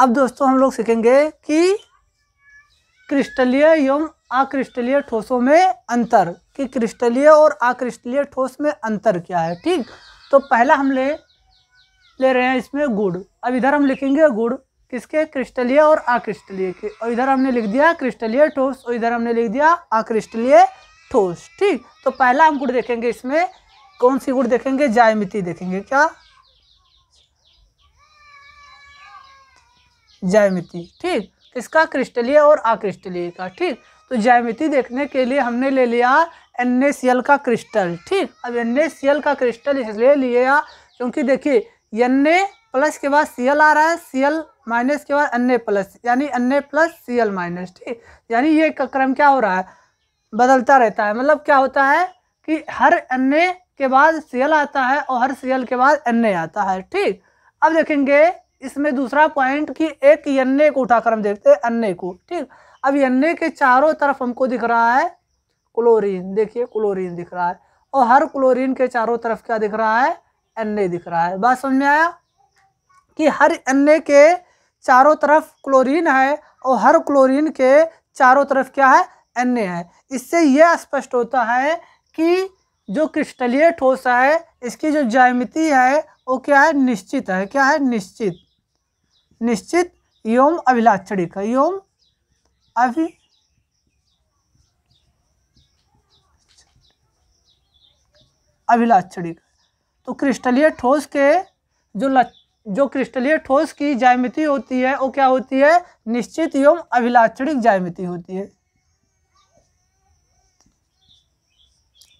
अब दोस्तों हम लोग सीखेंगे कि क्रिस्टलीय एवं अक्रिस्टलीय ठोसों में अंतर कि क्रिस्टलीय और अक्रिस्टलीय ठोस में अंतर क्या है ठीक तो पहला हम ले ले रहे हैं इसमें गुड़ अब इधर हम लिखेंगे गुड़ किसके क्रिस्टलीय और अक्रिस्टलीय के और इधर हमने लिख दिया क्रिस्टलीय ठोस और इधर हमने लिख दिया अक्रिस्टलीय ठोस ठीक तो पहला हम गुड़ देखेंगे इसमें कौन सी गुड़ देखेंगे जायमिति देखेंगे क्या ज्यामिति ठीक तो इसका क्रिस्टलीय और आक्रिस्टलीय का ठीक तो ज्यामिति देखने के लिए हमने ले लिया एन का क्रिस्टल ठीक अब एन का क्रिस्टल इसलिए लिया क्योंकि देखिए एन प्लस के बाद सी आ रहा है सी माइनस के बाद एन प्लस यानी एन प्लस सी माइनस ठीक यानी ये क्रम क्या हो रहा है बदलता रहता है मतलब क्या होता है कि हर एन के बाद सी आता है और हर सी के बाद एन आता है ठीक अब देखेंगे इसमें दूसरा पॉइंट कि एक यन्ने को उठाकर हम देखते हैं अन्ने को ठीक अब यन्ने के चारों तरफ हमको दिख रहा है क्लोरीन देखिए क्लोरीन दिख रहा है और हर क्लोरीन के चारों तरफ क्या दिख रहा है अन्य दिख रहा है बात समझ में आया कि हर अन्य के चारों तरफ क्लोरीन है और हर क्लोरीन के चारों तरफ क्या है अन्य है इससे यह स्पष्ट होता है कि जो क्रिस्टलीय ठोस है इसकी जो ज्यामिति है वो क्या है निश्चित है क्या है निश्चित निश्चित योम अभिलाक्षणी का योम अभि अभिलाक्षणी का तो क्रिस्टलीय ठोस के जो ल, जो क्रिस्टलीय ठोस की जायमिति होती है वो क्या होती है निश्चित एवं अभिलाक्षणिक जायमिति होती है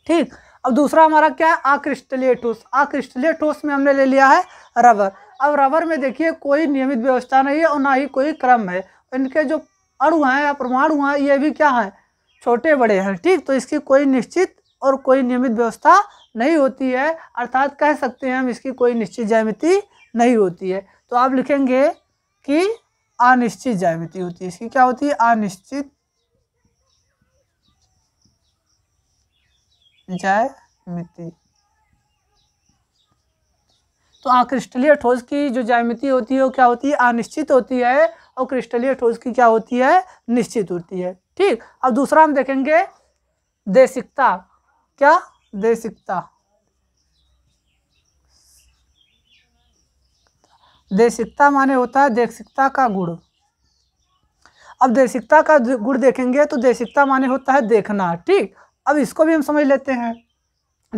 ठीक अब दूसरा हमारा क्या है आक्रिस्टलीय ठोस आक्रिस्टलीय ठोस में हमने ले लिया है रबर अब रबर में देखिए कोई नियमित व्यवस्था नहीं है और ना ही कोई क्रम है इनके जो अणु हैं या परमाणु हैं ये भी क्या हैं छोटे बड़े हैं ठीक तो इसकी कोई निश्चित और कोई नियमित व्यवस्था नहीं होती है अर्थात कह सकते हैं हम इसकी कोई निश्चित ज्यामिति नहीं होती है तो आप लिखेंगे कि अनिश्चित ज्यामिति होती है इसकी क्या होती है अनिश्चित ज्यामिति तो आ हाँ, क्रिस्टलीय ठोस की जो जयमिति होती है वो क्या होती है अनिश्चित हाँ, होती है और क्रिस्टलीय ठोस की क्या होती है निश्चित होती है ठीक अब दूसरा हम देखेंगे देशिकता क्या देशिकता देशिकता माने होता है देशिकता का गुण अब देशिकता का गुण देखेंगे तो देशिकता माने होता है देखना ठीक अब इसको भी हम समझ लेते हैं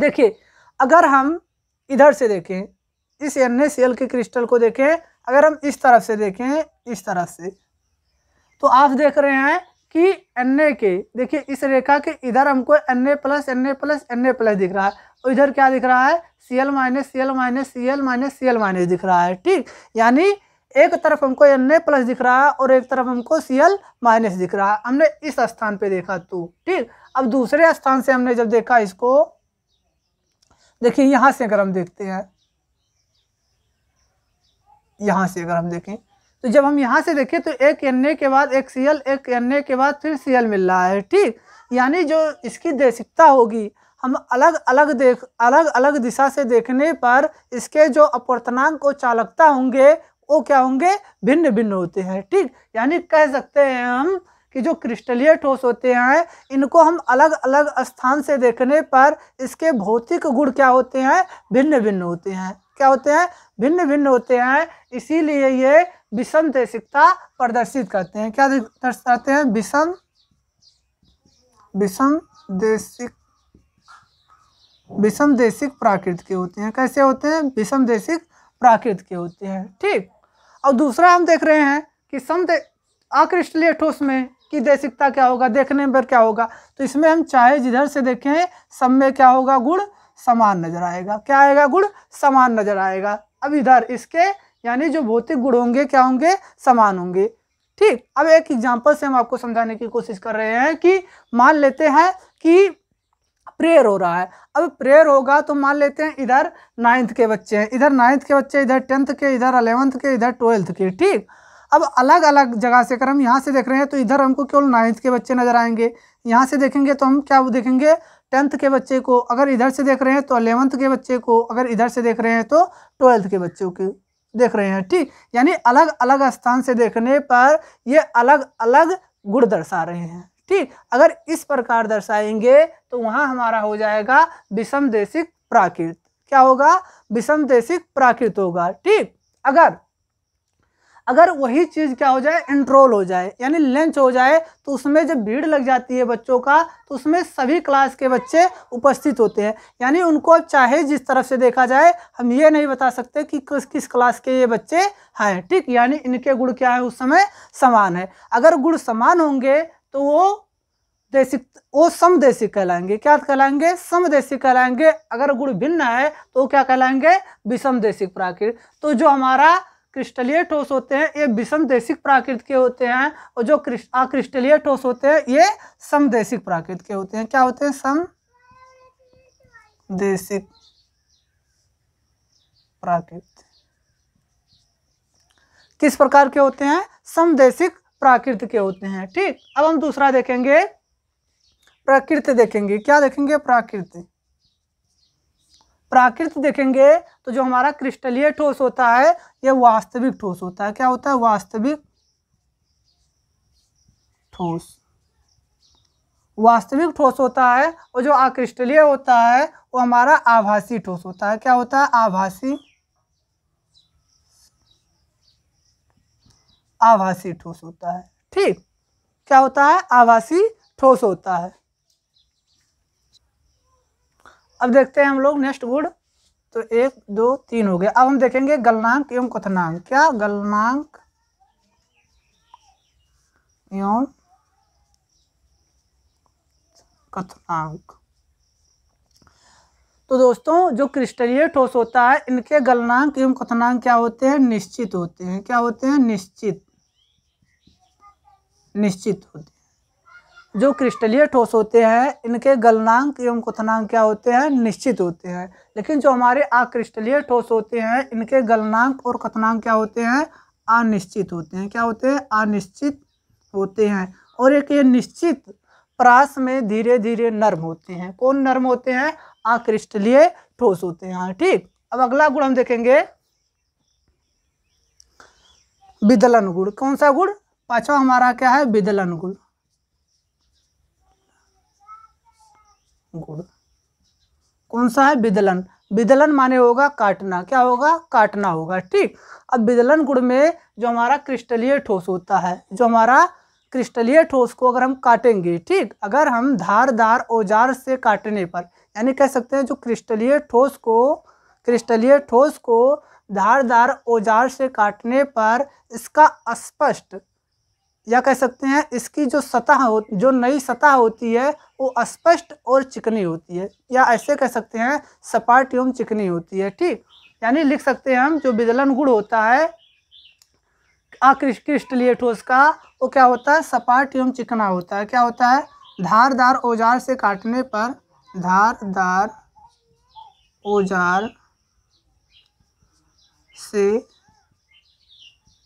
देखिए अगर हम इधर से देखें इस एन सी एल के क्रिस्टल को देखें अगर हम इस तरफ से देखें इस तरफ से तो आप देख रहे हैं कि एन ए के देखिए इस रेखा के इधर हमको N A plus N A plus N A plus दिख रहा है और इधर क्या दिख रहा है C L minus C L minus C L minus C L minus दिख रहा है ठीक यानी एक तरफ हमको एन ए प्लस दिख रहा है और एक तरफ हमको सी एल माइनस दिख रहा है हमने इस स्थान पे देखा तो ठीक अब दूसरे स्थान से हमने जब देखा इसको देखिए यहाँ से अगर हम देखते हैं यहाँ से अगर हम देखें तो जब हम यहाँ से देखें तो एक एन के बाद एक सी एक एन के बाद फिर सी मिल रहा है ठीक यानी जो इसकी देशिकता होगी हम अलग अलग देख अलग अलग दिशा से देखने पर इसके जो अपवर्तनांक और चालकता होंगे वो क्या होंगे भिन्न भिन्न होते हैं ठीक यानी कह सकते हैं हम कि जो क्रिस्टलीय ठोस होते हैं इनको हम अलग अलग स्थान से देखने पर इसके भौतिक गुण क्या होते हैं भिन्न भिन्न होते हैं क्या होते हैं भिन्न भिन्न होते हैं इसीलिए ये विषम देशिकता प्रदर्शित करते हैं क्या दर्शाते हैं विषम विषम देशिक विषम देशिक प्राकृत के होते हैं कैसे होते हैं विषम देशिक प्राकृत के होते हैं ठीक और दूसरा हम देख रहे हैं कि सम अक्रिस्टलीय ठोस में की देशिकता क्या होगा देखने पर क्या होगा तो इसमें हम चाहे जिधर से देखें सम में क्या होगा गुण समान नजर आएगा क्या आएगा गुण समान नजर आएगा अब इधर इसके यानी जो भौतिक गुण होंगे क्या होंगे समान होंगे ठीक अब एक एग्जाम्पल से हम आपको समझाने की कोशिश कर रहे हैं कि मान लेते हैं कि प्रेयर हो रहा है अब प्रेयर होगा तो मान लेते हैं इधर नाइन्थ के बच्चे हैं इधर नाइन्थ के बच्चे इधर टेंथ के इधर अलेवंथ के इधर ट्वेल्थ के ठीक अब अलग अलग जगह से अगर हम यहाँ से देख रहे हैं तो इधर हमको केवल नाइन्थ के बच्चे नजर आएंगे यहाँ से देखेंगे तो हम क्या देखेंगे टेंथ के बच्चे को अगर इधर से देख रहे हैं तो अलेवंथ के बच्चे को अगर इधर से देख रहे हैं तो ट्वेल्थ के बच्चों को देख रहे हैं ठीक यानी अलग अलग स्थान से देखने पर ये अलग अलग गुण दर्शा रहे हैं ठीक अगर इस प्रकार दर्शाएंगे तो वहाँ हमारा हो जाएगा विषम देशिक प्राकृत क्या होगा विषम देशिक प्राकृत होगा ठीक अगर अगर वही चीज़ क्या हो जाए इंट्रोल हो जाए यानी लंच हो जाए तो उसमें जब भीड़ लग जाती है बच्चों का तो उसमें सभी क्लास के बच्चे उपस्थित होते हैं यानी उनको चाहे जिस तरफ से देखा जाए हम ये नहीं बता सकते कि किस किस क्लास के ये बच्चे हाँ हैं ठीक यानी इनके गुण क्या है उस समय समान है अगर गुण समान होंगे तो वो देशिक वो समदेशी कहलाएंगे क्या कहलाएंगे समदेशी कहलाएंगे अगर गुण भिन्न है तो क्या कहलाएंगे विषम देशिक प्राकृत तो जो हमारा क्रिस्टलीय ठोस होते हैं ये विषमदेशिक प्राकृत के होते हैं और जो अक्रिस्टलीय ठोस होते हैं ये समदेशिक प्राकृत के होते हैं क्या होते हैं समदेशिक प्राकृत किस प्रकार के होते हैं समदेशिक प्राकृत के होते हैं ठीक अब हम दूसरा देखेंगे प्रकृति देखेंगे क्या देखेंगे प्राकृतिक प्राकृत देखेंगे तो जो हमारा क्रिस्टलीय ठोस होता है ये वास्तविक ठोस होता है क्या होता है वास्तविक ठोस वास्तविक ठोस होता है और जो आकृष्टलीय होता है वो हमारा आभासी ठोस होता है क्या होता है आभासी आभासी ठोस होता है ठीक क्या होता है आभासी ठोस होता है अब देखते हैं हम लोग नेक्स्ट गुड़ तो एक दो तीन हो गया अब हम देखेंगे गलनांक एवं कथनांक क्या गलनांक एवं कथनांक तो दोस्तों जो क्रिस्टलीय ठोस होता है इनके गलनांक एवं कथनांक क्या होते हैं निश्चित होते हैं क्या होते हैं निश्चित निश्चित होते जो क्रिस्टलीय ठोस होते हैं इनके गलनांक एवं क्वथनांक क्या होते हैं निश्चित होते हैं लेकिन जो हमारे अक्रिस्टलीय ठोस होते हैं इनके गलनांक और क्वथनांक क्या होते हैं अनिश्चित होते हैं क्या होते हैं अनिश्चित होते हैं और एक ये निश्चित प्रास में धीरे धीरे नर्म होते हैं कौन नर्म होते हैं अक्रिस्टलीय ठोस होते हैं हाँ, ठीक अब अगला गुण हम देखेंगे विदलन गुण कौन सा गुण पांचवा हमारा क्या है विदलन गुण गुड कौन सा है बिदलन बिदलन माने होगा काटना क्या होगा काटना होगा ठीक अब बिदलन गुड़ में जो हमारा क्रिस्टलीय ठोस होता है जो हमारा क्रिस्टलीय ठोस को अगर हम काटेंगे ठीक अगर हम धारदार औजार से काटने पर यानी कह सकते हैं जो क्रिस्टलीय ठोस को क्रिस्टलीय ठोस को धारदार औजार से काटने पर इसका स्पष्ट या कह सकते हैं इसकी जो सतह हो जो नई सतह होती है वो स्पष्ट और चिकनी होती है या ऐसे कह सकते हैं सपाट एवं चिकनी होती है ठीक यानी लिख सकते हैं हम जो विदलन गुण होता है आकृष्टलीय ठोस का वो क्या होता है सपाट एवं चिकना होता है क्या होता है धारदार औजार से काटने पर धारदार औजार से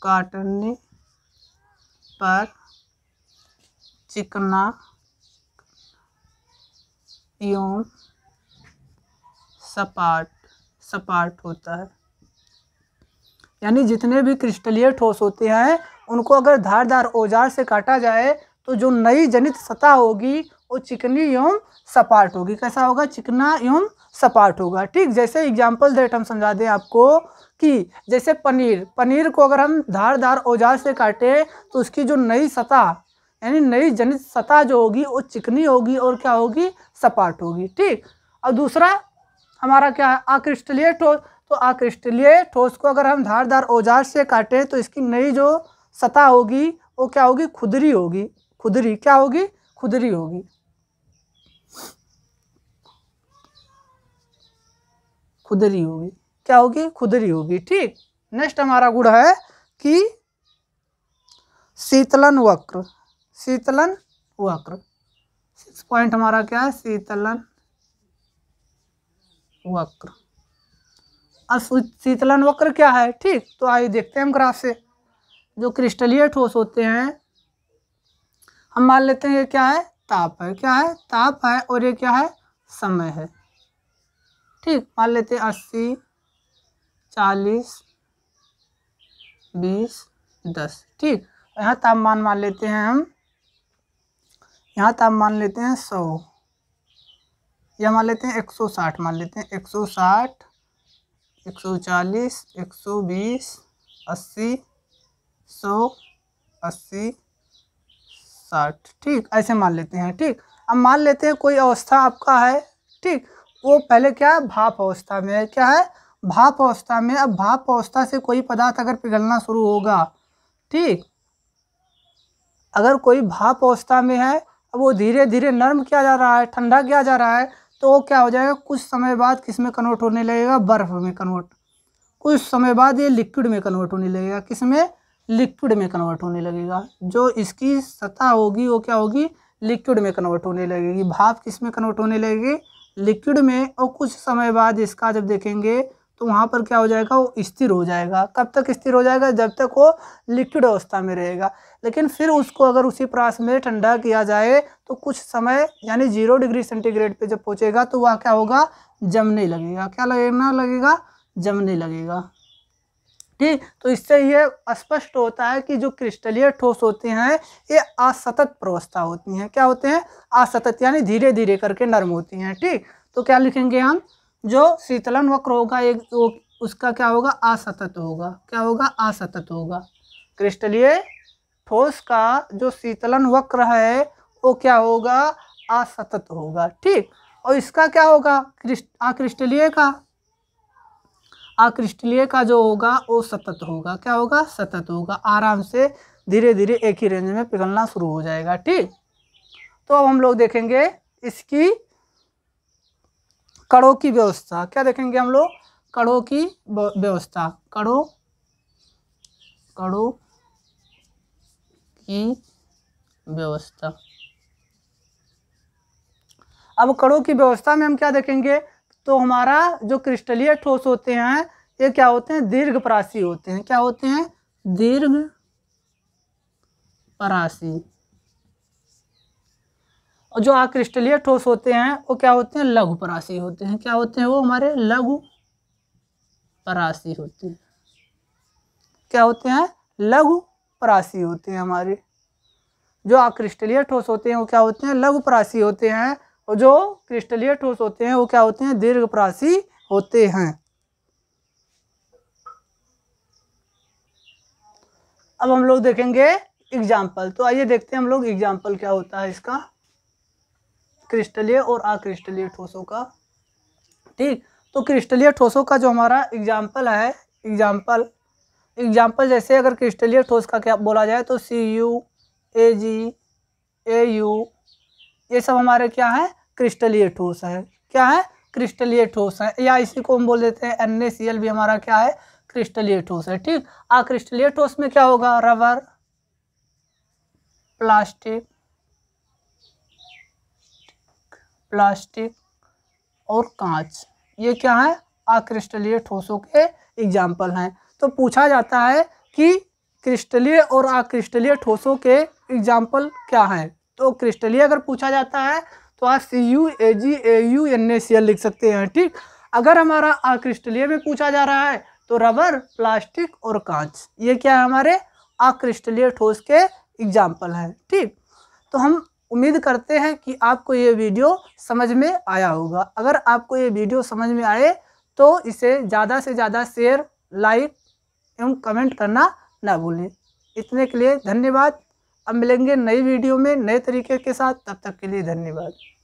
काटने पर चिकना एवं सपाट सपाट होता है यानी जितने भी क्रिस्टलीय ठोस होते हैं उनको अगर धारदार औजार से काटा जाए तो जो नई जनित सतह होगी वो चिकनी एवं सपाट होगी कैसा होगा चिकना एवं सपाट होगा ठीक जैसे एग्जाम्पल दे हम समझा दें आपको कि जैसे पनीर पनीर को अगर हम धार धार औजार से काटें तो उसकी जो नई सतह यानी नई जनित सतह जो होगी वो चिकनी होगी और क्या होगी सपाट होगी ठीक और दूसरा हमारा क्या है आकृष्टलीय ठोस तो आकृष्टलीय ठोस को अगर हम धारदार औजार से काटें तो इसकी नई जो सतह होगी वो क्या होगी खुदरी होगी खुदरी क्या होगी खुदरी होगी खुदरी होगी क्या होगी खुदरी होगी ठीक नेक्स्ट हमारा गुण है कि शीतलन वक्र शीतलन वक्र सिक्स पॉइंट हमारा क्या है शीतलन वक्र अब शीतलन वक्र क्या है ठीक तो आइए देखते हैं हम ग्राफ से जो क्रिस्टलीय ठोस होते हैं हम मान लेते हैं ये क्या है ताप है क्या है ताप है और ये क्या है समय है ठीक मान लेते हैं अस्सी चालीस बीस दस ठीक यहाँ तापमान मान लेते हैं हम यहाँ तापमान लेते हैं सौ यह मान लेते हैं एक सौ साठ मान लेते हैं एक सौ साठ एक सौ चालीस एक सौ बीस अस्सी सौ अस्सी साठ ठीक ऐसे मान लेते हैं ठीक अब मान लेते हैं कोई अवस्था आपका है ठीक वो पहले क्या है भाप अवस्था में क्या है भाप अवस्था में अब भाप अवस्था से कोई पदार्थ अगर पिघलना शुरू होगा ठीक अगर कोई भाप अवस्था में है अब वो धीरे धीरे नर्म किया जा रहा है ठंडा किया जा रहा है तो वो क्या हो जाएगा कुछ समय बाद किस में कन्वर्ट होने लगेगा बर्फ़ में कन्वर्ट कुछ समय बाद ये लिक्विड में कन्वर्ट होने लगेगा किस में लिक्विड में कन्वर्ट होने लगेगा जो इसकी सतह होगी वो क्या होगी लिक्विड में कन्वर्ट होने लगेगी भाप किस में कन्वर्ट होने लगेगी लिक्विड में और कुछ समय बाद इसका जब देखेंगे तो वहाँ पर क्या हो जाएगा वो स्थिर हो जाएगा कब तक स्थिर हो जाएगा जब तक वो लिक्विड अवस्था में रहेगा लेकिन फिर उसको अगर उसी प्रास में ठंडा किया जाए तो कुछ समय यानी जीरो डिग्री सेंटीग्रेड पे जब पहुँचेगा तो वह क्या होगा जमने लगेगा क्या लगेगा लगेगा जमने लगेगा ठीक तो इससे यह स्पष्ट होता है कि जो क्रिस्टलीय ठोस होते हैं ये असतत प्रवस्था होती हैं क्या होते हैं असतत यानी धीरे धीरे करके नर्म होती हैं ठीक तो क्या लिखेंगे हम जो शीतलन वक्र होगा एक वो उसका क्या होगा असतत होगा क्या होगा असतत होगा क्रिस्टलीय ठोस का जो शीतलन वक्र है वो क्या होगा असतत होगा ठीक और इसका क्या होगा क्रिस्ट अक्रिस्टलीय का अक्रिस्टलीय का जो होगा वो सतत होगा क्या होगा सतत होगा आराम से धीरे धीरे एक ही रेंज में पिघलना शुरू हो जाएगा ठीक तो अब हम लोग देखेंगे इसकी कड़ों की व्यवस्था क्या देखेंगे हम लोग कड़ों की व्यवस्था कड़ों कड़ों की व्यवस्था अब कड़ों की व्यवस्था में हम क्या देखेंगे तो हमारा जो क्रिस्टलीय ठोस होते हैं ये क्या होते हैं दीर्घ परासी होते हैं क्या होते हैं दीर्घ परासी और जो आक्रिस्टलीय ठोस होते हैं वो क्या होते हैं लघु परासी होते हैं क्या होते हैं वो हमारे लघु परासी होते हैं क्या होते हैं लघु परासी होते हैं हमारे जो आक्रिस्टलीय ठोस होते हैं वो क्या होते हैं लघु परासी होते हैं और जो क्रिस्टलीय ठोस होते हैं वो क्या होते हैं दीर्घप्रासी होते हैं अब हम लोग देखेंगे एग्जाम्पल तो आइए देखते हैं हम लोग एग्जाम्पल क्या होता है इसका क्रिस्टलीय और अक्रिस्टलीय ठोसों का ठीक तो क्रिस्टलीय ठोसों का जो हमारा एग्जाम्पल है एग्जाम्पल एग्जाम्पल जैसे अगर क्रिस्टलीय ठोस का क्या बोला जाए तो सी U A G A you ये सब हमारे क्या हैं क्रिस्टलीय ठोस है क्या है क्रिस्टलीय ठोस है या इसी को हम बोल देते हैं एन भी हमारा क्या है क्रिस्टलीय ठोस है ठीक अक्रिस्टलीय ठोस में क्या होगा रबर प्लास्टिक प्लास्टिक और कांच ये क्या है अक्रिस्टलीय ठोसों के एग्जाम्पल हैं तो पूछा जाता है कि क्रिस्टलीय और अक्रिस्टलीय ठोसों के एग्जाम्पल क्या हैं तो क्रिस्टलीय अगर पूछा जाता है तो आप C U A G A U N A C L लिख सकते हैं ठीक अगर हमारा आक्रिस्टलीय में पूछा जा रहा है तो रबर प्लास्टिक और कांच ये क्या है हमारे आक्रिस्टलीय ठोस के एग्जाम्पल हैं ठीक तो हम उम्मीद करते हैं कि आपको ये वीडियो समझ में आया होगा अगर आपको ये वीडियो समझ में आए तो इसे ज़्यादा से ज़्यादा शेयर लाइक एवं कमेंट करना ना भूलें इतने के लिए धन्यवाद अब मिलेंगे नई वीडियो में नए तरीके के साथ तब तक के लिए धन्यवाद